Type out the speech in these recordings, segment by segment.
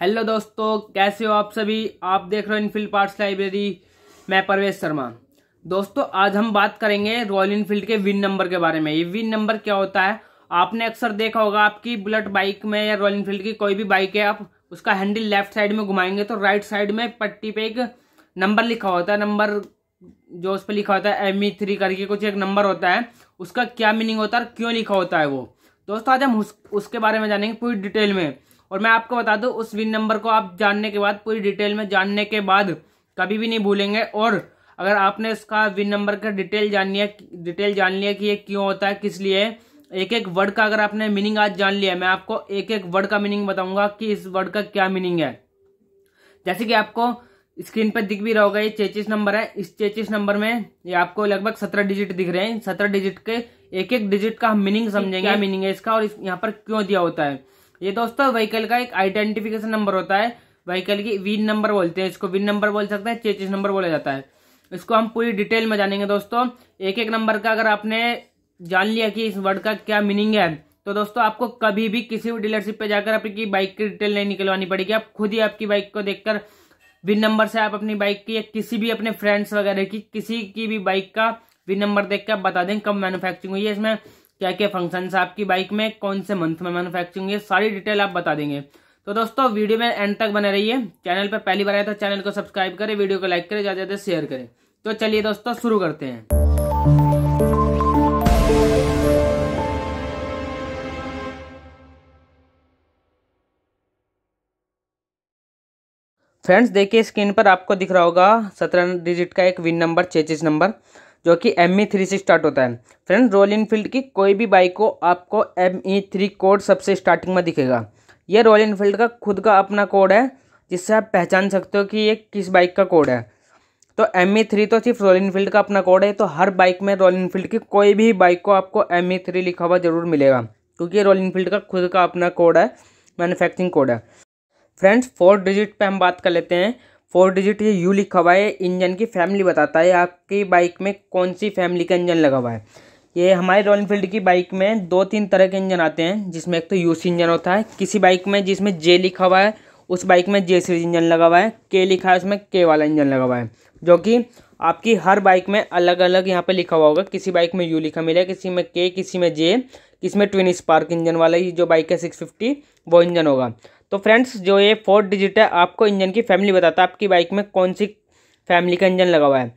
hello दोस्तों कैसे हो आप सभी आप देख रहे हो इनफील्ड पार्ट्स लाइब्रेरी मैं परवेश शर्मा दोस्तों आज हम बात करेंगे रॉयल इनफील्ड के विन नंबर के बारे में ये विन नंबर क्या होता है आपने अक्सर देखा होगा आपकी बुलेट बाइक में या रॉयल इनफील्ड की कोई भी बाइक है आप उसका हैंडल लेफ्ट साइड में घुमाएंगे तो राइट साइड में पट्टी पे एक नंबर लिखा होता है नंबर जो उस पर लिखा होता है एम थ्री e करके कुछ एक नंबर होता है उसका क्या मीनिंग होता है क्यों लिखा होता है वो दोस्तों आज हम उसके बारे में जानेंगे पूरी डिटेल में और मैं आपको बता दूं उस विन नंबर को आप जानने के बाद पूरी डिटेल में जानने के बाद कभी भी नहीं भूलेंगे और अगर आपने इसका विन नंबर का डिटेल जान लिया डिटेल जान लिया कि ये क्यों होता है किस लिए एक एक वर्ड का अगर आपने मीनिंग आज जान लिया मैं आपको एक एक वर्ड का मीनिंग बताऊंगा कि इस वर्ड का क्या मीनिंग है जैसे कि आपको स्क्रीन पर दिख भी रहा होगा ये चेचिस नंबर है इस चेचिस नंबर में ये आपको लगभग सत्रह डिजिट दिख रहे हैं सत्रह डिजिट के एक एक डिजिट का हम मीनिंग समझेंगे क्या मीनिंग है इसका और इस यहाँ पर क्यों दिया होता है ये दोस्तों व्हीकल का एक आइडेंटिफिकेशन नंबर होता है व्हीकल की विन नंबर बोलते हैं इसको विन नंबर बोल सकते हैं चेचिस नंबर बोला जाता है इसको हम पूरी डिटेल में जानेंगे दोस्तों एक एक नंबर का अगर आपने जान लिया कि इस वर्ड का क्या मीनिंग है तो दोस्तों आपको कभी भी किसी भी डीलरशिप पे जाकर आपकी बाइक की डिटेल नहीं निकलवानी पड़ेगी आप खुद ही आपकी बाइक को देखकर विन नंबर से आप अपनी बाइक की या किसी भी अपने फ्रेंड्स वगैरह की किसी की भी बाइक का विन नंबर देख आप बता दें कब मैन्युफैक्चरिंग हुई है इसमें क्या क्या फंक्शन है आपकी बाइक में कौन से मंथ में मैनुफैक्चरिंग है सारी डिटेल आप बता देंगे तो दोस्तों वीडियो में एंड तक बने रहिए चैनल पर पहली बार आया तो चैनल को सब्सक्राइब करें वीडियो को लाइक करें ज़्यादा ज्यादा शेयर करें तो चलिए दोस्तों शुरू करते हैं फ्रेंड्स देखिए स्क्रीन पर आपको दिख रहा होगा सत्रह डिजिट का एक विन नंबर चेचिस नंबर जो कि एम ई थ्री से स्टार्ट होता है फ्रेंड रॉयल इनफील्ड की कोई भी बाइक को आपको एम ई थ्री कोड सबसे स्टार्टिंग में दिखेगा ये रॉयल इनफील्ड का खुद का अपना कोड है जिससे आप पहचान सकते हो कि ये किस बाइक का कोड है तो एम ई थ्री तो सिर्फ रॉयल इनफील्ड का अपना कोड है तो हर बाइक में रॉयल इनफील्ड की कोई भी बाइक को आपको एम ई थ्री लिखा हुआ ज़रूर मिलेगा क्योंकि ये रॉयल इनफील्ड का खुद का अपना कोड है मैनुफैक्चरिंग कोड है फ्रेंड्स फोर डिजिट पे हम बात कर लेते हैं फोर डिजिट ये यू लिखा हुआ है इंजन की फैमिली बताता है आपकी बाइक में कौन सी फैमिली का इंजन लगा हुआ है ये हमारे रॉयल इनफील्ड की बाइक में दो तीन तरह के इंजन आते हैं जिसमें एक तो यू सी इंजन होता है किसी बाइक में जिसमें जे लिखा हुआ है उस बाइक में जे सीरीज इंजन लगा हुआ है के लिखा है उसमें के वाला इंजन लगा हुआ है जो कि आपकी हर बाइक में अलग अलग यहाँ पे लिखा हुआ होगा किसी बाइक में यू लिखा मिलेगा किसी में के किसी में जे किसी में ट्विन स्पार्क इंजन वाला ये जो बाइक है सिक्स फिफ्टी वो इंजन होगा तो फ्रेंड्स जो ये फोर्थ डिजिट है आपको इंजन की फैमिली बताता है आपकी बाइक में कौन सी फैमिली का इंजन लगा हुआ है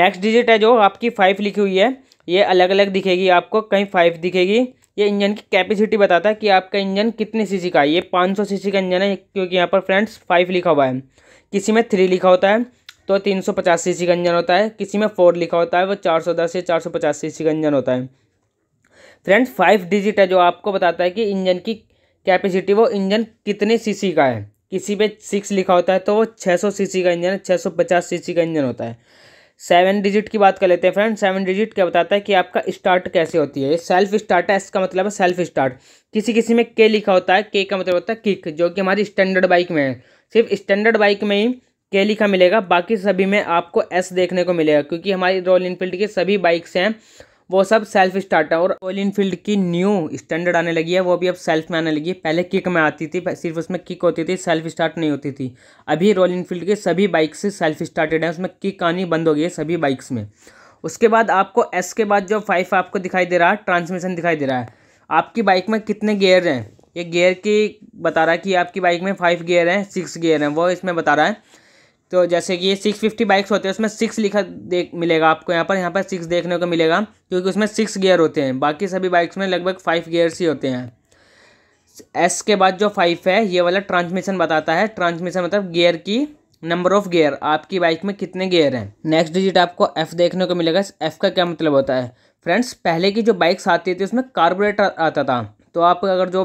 नेक्स्ट डिजिट है जो आपकी फाइव लिखी हुई है ये अलग अलग दिखेगी आपको कहीं फाइव दिखेगी ये इंजन की कैपेसिटी बताता है कि आपका इंजन कितने सीसी का है ये 500 सीसी का इंजन है क्योंकि यहाँ पर फ्रेंड्स फाइव लिखा हुआ है किसी में थ्री लिखा होता है तो 350 सीसी का इंजन होता है किसी में फोर लिखा होता है वो 410 या 450 सीसी का इंजन होता है फ्रेंड्स फाइव डिजिट है जो आपको बताता है कि इंजन की कैपेसिटी वो इंजन कितने सीसी का है किसी पे सिक्स लिखा होता है तो वो छः सौ सी का इंजन है छः सौ पचास सी का इंजन होता है सेवन डिजिट की बात कर लेते हैं फ्रेंड सेवन डिजिट क्या बताता है कि आपका स्टार्ट कैसे होती है सेल्फ स्टार्ट है इसका मतलब है सेल्फ स्टार्ट किसी किसी में के लिखा होता है के का मतलब होता है किक जो कि हमारी स्टैंडर्ड बाइक में है सिर्फ स्टैंडर्ड बाइक में ही के लिखा मिलेगा बाकी सभी में आपको एस देखने को मिलेगा क्योंकि हमारी रॉयल इनफील्ड की सभी बाइक्स हैं वो सब सेल्फ स्टार्ट है और रॉयल इनफील्ड की न्यू स्टैंडर्ड आने लगी है वो भी अब सेल्फ में आने लगी है पहले किक में आती थी सिर्फ उसमें किक होती थी सेल्फ स्टार्ट नहीं होती थी अभी रॉयल इनफील्ड के सभी बाइक्स से सेल्फ स्टार्टेड है उसमें किक आनी बंद हो गई है सभी बाइक्स में उसके बाद आपको एस के बाद जो फाइव आपको दिखाई दे रहा है ट्रांसमिशन दिखाई दे रहा है आपकी बाइक में कितने गेयर हैं ये गेयर की बता रहा है कि आपकी बाइक में फाइव गेयर हैं सिक्स गेयर हैं वो इसमें बता रहा है तो जैसे कि ये सिक्स फिफ्टी बाइक्स होते हैं उसमें सिक्स लिखा देख मिलेगा आपको यहाँ पर यहाँ पर सिक्स देखने को मिलेगा क्योंकि उसमें सिक्स गियर होते हैं बाकी सभी बाइक्स में लगभग फाइव गियर्स ही होते हैं एस के बाद जो फाइव है ये वाला ट्रांसमिशन बताता है ट्रांसमिशन मतलब गियर की नंबर ऑफ गियर आपकी बाइक में कितने गियर हैं नेक्स्ट डिजिट आपको एफ़ देखने को मिलेगा एफ़ का क्या मतलब होता है फ्रेंड्स पहले की जो बाइक्स आती थी उसमें कार्बोरेटर आता था तो आप अगर जो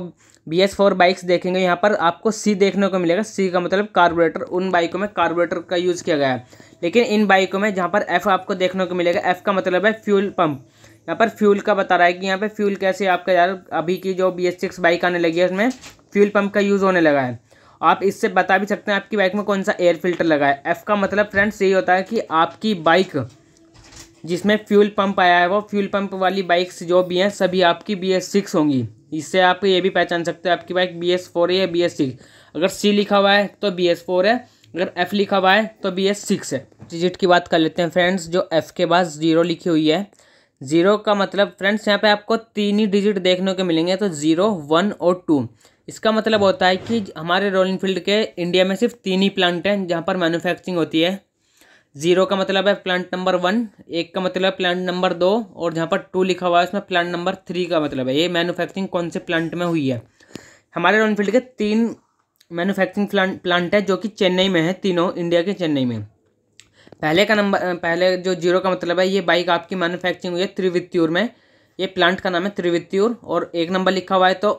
बी एस फोर बाइक्स देखेंगे यहाँ पर आपको सी देखने को मिलेगा सी का मतलब कार्बोरेटर उन बाइकों में कार्बोरेटर का यूज़ किया गया है लेकिन इन बाइकों में जहाँ पर एफ आपको देखने को मिलेगा एफ़ का मतलब है फ्यूल पंप यहाँ पर फ्यूल का बता रहा है कि यहाँ पर फ्यूल कैसे आपका यार अभी की जो बी एस सिक्स बाइक आने लगी है उसमें फ्यूल पम्प का यूज़ होने लगा है आप इससे बता भी सकते हैं आपकी बाइक में कौन सा एयर फिल्टर लगा है एफ़ का मतलब फ्रेंड्स यही होता है कि आपकी बाइक जिसमें फ्यूल पंप आया है वो फ्यूल पंप वाली बाइक्स जो भी हैं सभी आपकी बी एस सिक्स होंगी इससे आप ये भी पहचान सकते हो आपकी बाइक बी एस फोर है या बी एस सिक्स अगर सी लिखा हुआ है तो बी एस फोर है अगर एफ़ लिखा हुआ है तो बी एस सिक्स है डिजिट की बात कर लेते हैं फ्रेंड्स जो एफ़ के पास ज़ीरो लिखी हुई है ज़ीरो का मतलब फ्रेंड्स यहाँ पे आपको तीन ही डिजिट देखने को मिलेंगे तो ज़ीरो वन और टू इसका मतलब होता है कि हमारे रॉयल इनफील्ड के इंडिया में सिर्फ तीन ही प्लांट हैं जहाँ पर मैनुफैक्चरिंग होती है जीरो का मतलब है प्लांट नंबर वन एक का मतलब प्लांट नंबर दो और जहाँ पर टू लिखा हुआ है उसमें प्लांट नंबर थ्री का मतलब है ये मैन्युफैक्चरिंग कौन से प्लांट में हुई है हमारे रॉनफील्ड के तीन मैन्युफैक्चरिंग प्लांट प्लांट है जो कि चेन्नई में है तीनों इंडिया के चेन्नई में पहले का नंबर पहले जो जीरो का मतलब है ये बाइक आपकी मैनुफैक्चरिंग हुई है त्रिवित्यूर में ये प्लांट का नाम है त्रिवित्यूर और एक नंबर लिखा हुआ है तो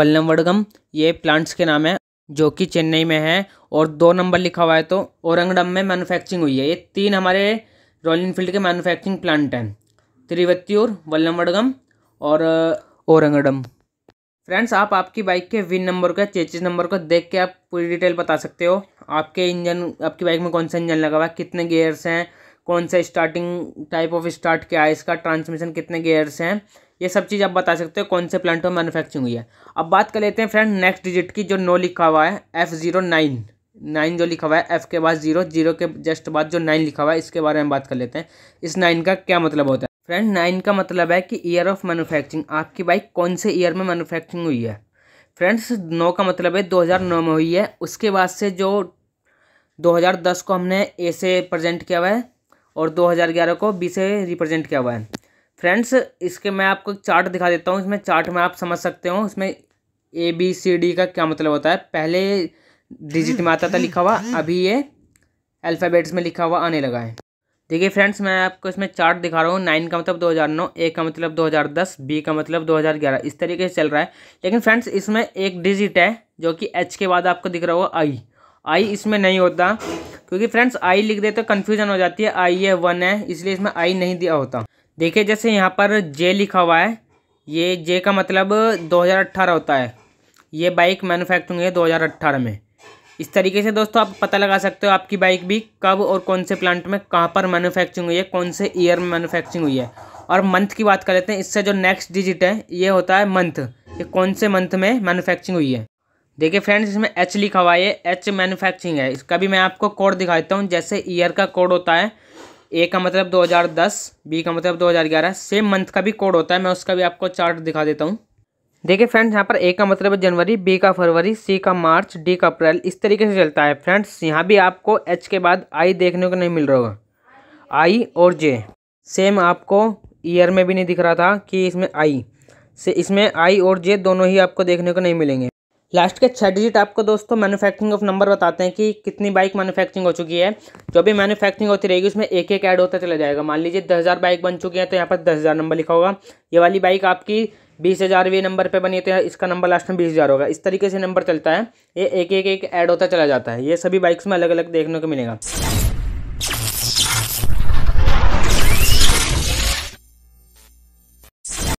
वल्लम ये प्लांट्स के नाम है जो कि चेन्नई में है और दो नंबर लिखा हुआ है तो औरंगडम में मैनुफैक्चरिंग हुई है ये तीन हमारे रॉयल इनफील्ड के मैनुफैक्चरिंग प्लांट हैं त्रिवत्यूर वल्लमडगम और औरंगडम फ्रेंड्स आप आपकी बाइक के विन नंबर का चेचिस नंबर को देख के आप पूरी डिटेल बता सकते हो आपके इंजन आपकी बाइक में कौन सा इंजन लगा हुआ है कितने गेयर्स हैं कौन सा स्टार्टिंग टाइप ऑफ स्टार्ट क्या है इसका ट्रांसमिशन कितने गेयर्स हैं ये सब चीज़ आप बता सकते हो कौन से प्लांट में मैनुफैक्चरिंग हुई है अब बात कर लेते हैं फ्रेंड नेक्स्ट डिजिट की जो नो लिखा हुआ है एफ़ ज़ीरो नाइन नाइन जो लिखा हुआ है एफ़ के बाद जीरो जीरो के जस्ट बाद जो नाइन लिखा हुआ है इसके बारे में बात कर लेते हैं इस नाइन का क्या मतलब होता है फ्रेंड नाइन का मतलब है कि ईयर ऑफ मैनुफैक्चरिंग आपकी बाइक कौन से ईयर में मैनुफैक्चरिंग हुई है फ्रेंड्स नौ का मतलब है दो हज़ार नौ में हुई है उसके बाद से जो दो हज़ार दस को हमने ए से प्रजेंट किया हुआ है और दो हज़ार ग्यारह को बी से रिप्रेजेंट किया हुआ है फ्रेंड्स इसके मैं आपको एक चार्ट दिखा देता हूँ इसमें चार्ट में आप समझ सकते हो इसमें ए बी सी डी का क्या मतलब होता है पहले डिजिट में आता था लिखा हुआ अभी ये अल्फ़ाबेट्स में लिखा हुआ आने लगा है देखिए फ्रेंड्स मैं आपको इसमें चार्ट दिखा रहा हूँ नाइन का मतलब दो हज़ार नौ ए का मतलब दो हज़ार दस बी का मतलब दो हज़ार ग्यारह इस तरीके से चल रहा है लेकिन फ्रेंड्स इसमें एक डिजिट है जो कि एच के बाद आपको दिख रहा होगा आई आई इसमें नहीं होता क्योंकि फ्रेंड्स आई लिख देते तो कन्फ्यूजन हो जाती है आई ये वन है इसलिए इसमें आई नहीं दिया होता देखिए जैसे यहाँ पर जे लिखा हुआ है ये जे का मतलब 2018 होता है ये बाइक मैनुफैक्चरिंग है 2018 में इस तरीके से दोस्तों आप पता लगा सकते हो आपकी बाइक भी कब और कौन से प्लांट में कहाँ पर मैनुफैक्चरिंग हुई है कौन से ईयर में मैनुफैक्चरिंग हुई है और मंथ की बात कर लेते हैं इससे जो नेक्स्ट डिजिट है ये होता है मंथ ये कौन से मंथ में मैनुफैक्चरिंग हुई है देखिए फ्रेंड्स इसमें एच लिखा हुआ है एच मैनुफैक्चरिंग है इसका भी मैं आपको कोड दिखा देता हूँ जैसे ईयर का कोड होता है ए का मतलब 2010 बी का मतलब 2011 सेम मंथ का भी कोड होता है मैं उसका भी आपको चार्ट दिखा देता हूँ देखिए फ्रेंड्स यहाँ पर ए का मतलब जनवरी बी का फरवरी सी का मार्च डी का अप्रैल इस तरीके से चलता है फ्रेंड्स यहाँ भी आपको एच के बाद आई देखने को नहीं मिल रहा होगा आई और जे सेम आपको ईयर में भी नहीं दिख रहा था कि इसमें आई से इसमें आई और जे दोनों ही आपको देखने को नहीं मिलेंगे लास्ट के छः डिजिट आपको दोस्तों मैन्युफैक्चरिंग ऑफ नंबर बताते हैं कि कितनी बाइक मैन्युफैक्चरिंग हो चुकी है जो भी मैन्युफैक्चरिंग होती रहेगी उसमें एक एक ऐड होता चला जाएगा मान लीजिए दस हज़ार बाइक बन चुकी है तो यहाँ पर दस हज़ार नंबर लिखा होगा ये वाली बाइक आपकी बीस हज़ार वे नंबर पर बनी तो इसका नंबर लास्ट में बीस हज़ार होगा इस तरीके से नंबर चलता है ये एक एक ऐड होता चला जाता है ये सभी बाइक्स में अलग अलग देखने को मिलेगा